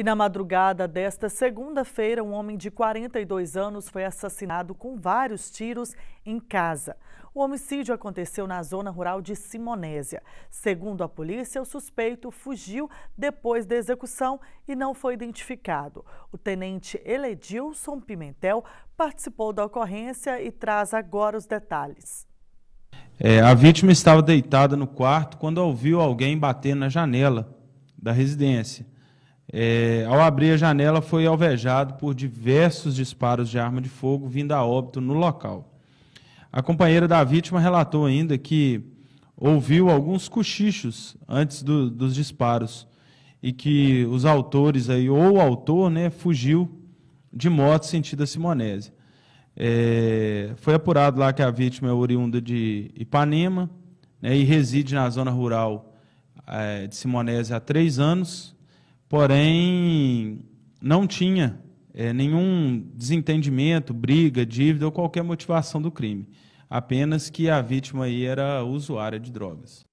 E na madrugada desta segunda-feira, um homem de 42 anos foi assassinado com vários tiros em casa. O homicídio aconteceu na zona rural de Simonésia. Segundo a polícia, o suspeito fugiu depois da execução e não foi identificado. O tenente Eledilson Pimentel participou da ocorrência e traz agora os detalhes. É, a vítima estava deitada no quarto quando ouviu alguém bater na janela da residência. É, ao abrir a janela, foi alvejado por diversos disparos de arma de fogo vindo a óbito no local. A companheira da vítima relatou ainda que ouviu alguns cochichos antes do, dos disparos e que os autores aí ou o autor né, fugiu de moto sentido a Simonese. É, foi apurado lá que a vítima é oriunda de Ipanema né, e reside na zona rural é, de Simonese há três anos porém não tinha é, nenhum desentendimento, briga, dívida ou qualquer motivação do crime, apenas que a vítima aí era usuária de drogas.